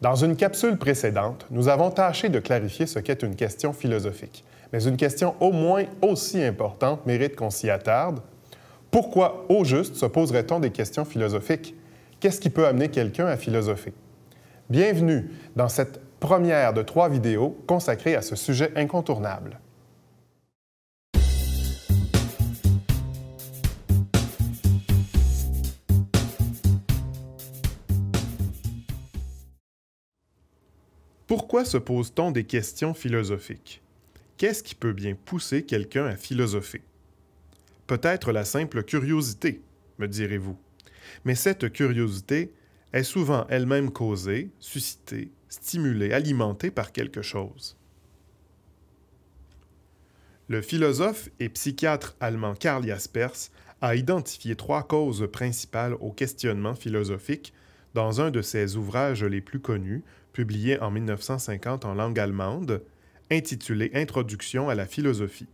Dans une capsule précédente, nous avons tâché de clarifier ce qu'est une question philosophique, mais une question au moins aussi importante mérite qu'on s'y attarde. Pourquoi, au juste, se poserait-on des questions philosophiques? Qu'est-ce qui peut amener quelqu'un à philosopher? Bienvenue dans cette première de trois vidéos consacrées à ce sujet incontournable. Pourquoi se pose-t-on des questions philosophiques Qu'est-ce qui peut bien pousser quelqu'un à philosopher Peut-être la simple curiosité, me direz-vous. Mais cette curiosité est souvent elle-même causée, suscitée, stimulée, alimentée par quelque chose. Le philosophe et psychiatre allemand Karl Jaspers a identifié trois causes principales au questionnement philosophique dans un de ses ouvrages les plus connus, publié en 1950 en langue allemande, intitulé Introduction à la philosophie.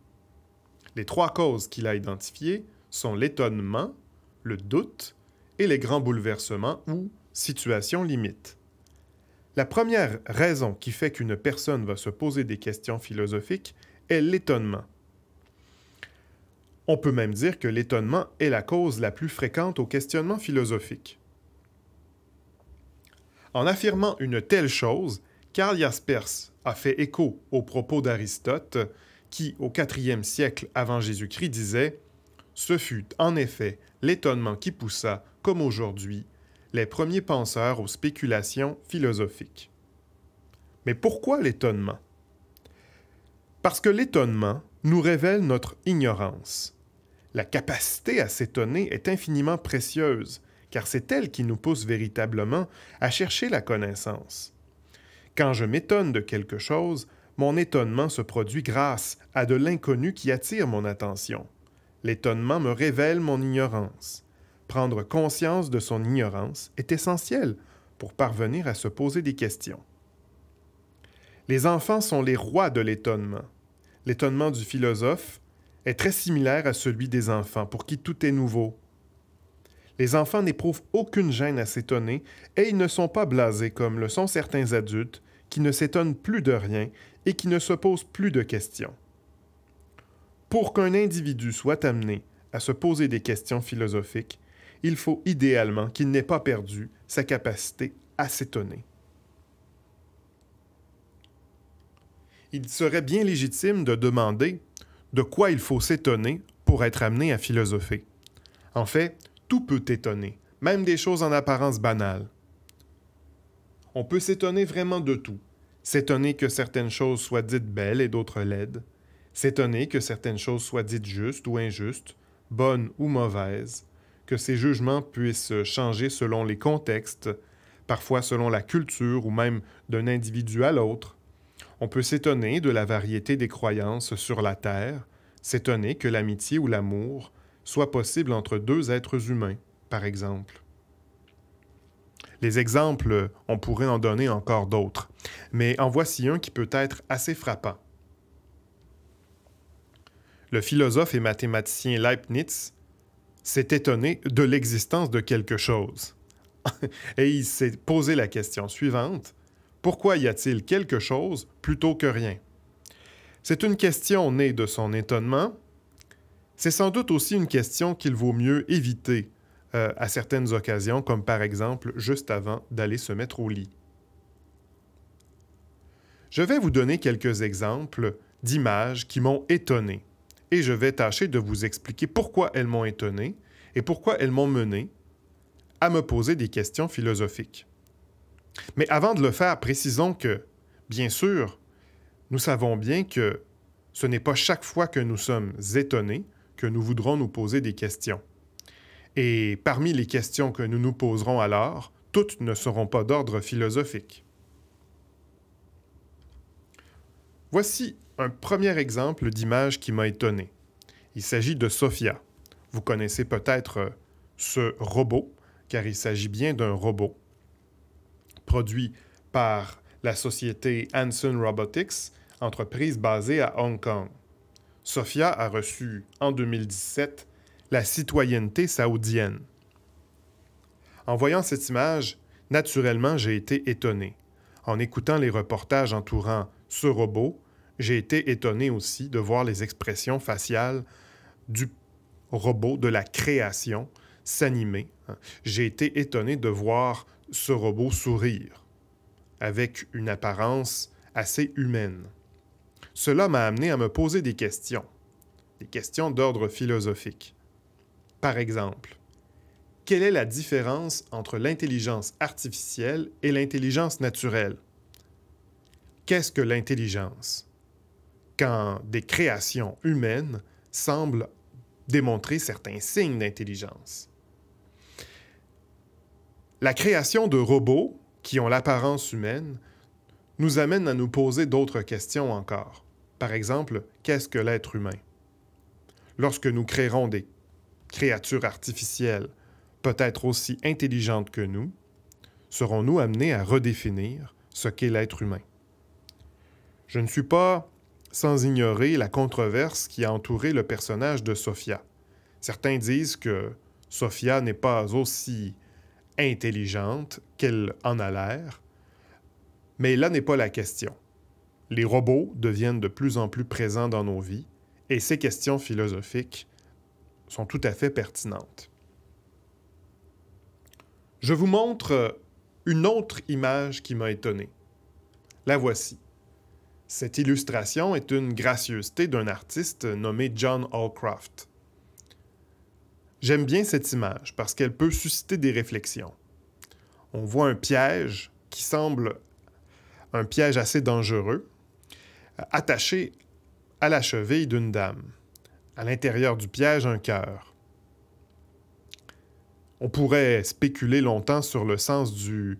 Les trois causes qu'il a identifiées sont l'étonnement, le doute et les grands bouleversements ou situations limites. La première raison qui fait qu'une personne va se poser des questions philosophiques est l'étonnement. On peut même dire que l'étonnement est la cause la plus fréquente aux questionnements philosophiques. En affirmant une telle chose, Karl Jaspers a fait écho aux propos d'Aristote, qui, au IVe siècle avant Jésus-Christ, disait Ce fut en effet l'étonnement qui poussa, comme aujourd'hui, les premiers penseurs aux spéculations philosophiques. Mais pourquoi l'étonnement Parce que l'étonnement nous révèle notre ignorance. La capacité à s'étonner est infiniment précieuse car c'est elle qui nous pousse véritablement à chercher la connaissance. Quand je m'étonne de quelque chose, mon étonnement se produit grâce à de l'inconnu qui attire mon attention. L'étonnement me révèle mon ignorance. Prendre conscience de son ignorance est essentiel pour parvenir à se poser des questions. Les enfants sont les rois de l'étonnement. L'étonnement du philosophe est très similaire à celui des enfants, pour qui tout est nouveau, les enfants n'éprouvent aucune gêne à s'étonner et ils ne sont pas blasés comme le sont certains adultes qui ne s'étonnent plus de rien et qui ne se posent plus de questions. Pour qu'un individu soit amené à se poser des questions philosophiques, il faut idéalement qu'il n'ait pas perdu sa capacité à s'étonner. Il serait bien légitime de demander de quoi il faut s'étonner pour être amené à philosopher. En fait, tout peut étonner, même des choses en apparence banales. On peut s'étonner vraiment de tout. S'étonner que certaines choses soient dites belles et d'autres laides. S'étonner que certaines choses soient dites justes ou injustes, bonnes ou mauvaises. Que ces jugements puissent changer selon les contextes, parfois selon la culture ou même d'un individu à l'autre. On peut s'étonner de la variété des croyances sur la Terre, s'étonner que l'amitié ou l'amour soit possible entre deux êtres humains, par exemple. Les exemples, on pourrait en donner encore d'autres, mais en voici un qui peut être assez frappant. Le philosophe et mathématicien Leibniz s'est étonné de l'existence de quelque chose. et il s'est posé la question suivante, pourquoi y a-t-il quelque chose plutôt que rien C'est une question née de son étonnement c'est sans doute aussi une question qu'il vaut mieux éviter euh, à certaines occasions, comme par exemple juste avant d'aller se mettre au lit. Je vais vous donner quelques exemples d'images qui m'ont étonné et je vais tâcher de vous expliquer pourquoi elles m'ont étonné et pourquoi elles m'ont mené à me poser des questions philosophiques. Mais avant de le faire, précisons que, bien sûr, nous savons bien que ce n'est pas chaque fois que nous sommes étonnés que nous voudrons nous poser des questions. Et parmi les questions que nous nous poserons alors, toutes ne seront pas d'ordre philosophique. Voici un premier exemple d'image qui m'a étonné. Il s'agit de Sophia. Vous connaissez peut-être ce robot, car il s'agit bien d'un robot produit par la société Hanson Robotics, entreprise basée à Hong Kong. Sophia a reçu, en 2017, la citoyenneté saoudienne. En voyant cette image, naturellement, j'ai été étonné. En écoutant les reportages entourant ce robot, j'ai été étonné aussi de voir les expressions faciales du robot de la création s'animer. Hein. J'ai été étonné de voir ce robot sourire, avec une apparence assez humaine. Cela m'a amené à me poser des questions, des questions d'ordre philosophique. Par exemple, quelle est la différence entre l'intelligence artificielle et l'intelligence naturelle Qu'est-ce que l'intelligence Quand des créations humaines semblent démontrer certains signes d'intelligence. La création de robots qui ont l'apparence humaine nous amène à nous poser d'autres questions encore. Par exemple, qu'est-ce que l'être humain Lorsque nous créerons des créatures artificielles, peut-être aussi intelligentes que nous, serons-nous amenés à redéfinir ce qu'est l'être humain Je ne suis pas sans ignorer la controverse qui a entouré le personnage de Sophia. Certains disent que Sophia n'est pas aussi intelligente qu'elle en a l'air, mais là n'est pas la question les robots deviennent de plus en plus présents dans nos vies et ces questions philosophiques sont tout à fait pertinentes. Je vous montre une autre image qui m'a étonné. La voici. Cette illustration est une gracieuseté d'un artiste nommé John Allcroft. J'aime bien cette image parce qu'elle peut susciter des réflexions. On voit un piège qui semble un piège assez dangereux attaché à la cheville d'une dame. À l'intérieur du piège, un cœur. On pourrait spéculer longtemps sur le sens du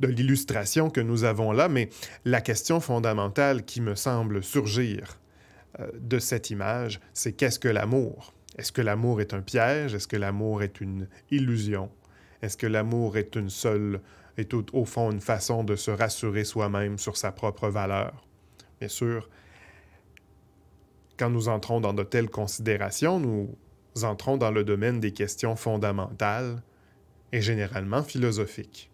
de l'illustration que nous avons là, mais la question fondamentale qui me semble surgir euh, de cette image, c'est qu'est-ce que l'amour Est-ce que l'amour est un piège Est-ce que l'amour est une illusion Est-ce que l'amour est une seule est tout au fond une façon de se rassurer soi-même sur sa propre valeur. Bien sûr, quand nous entrons dans de telles considérations, nous entrons dans le domaine des questions fondamentales et généralement philosophiques.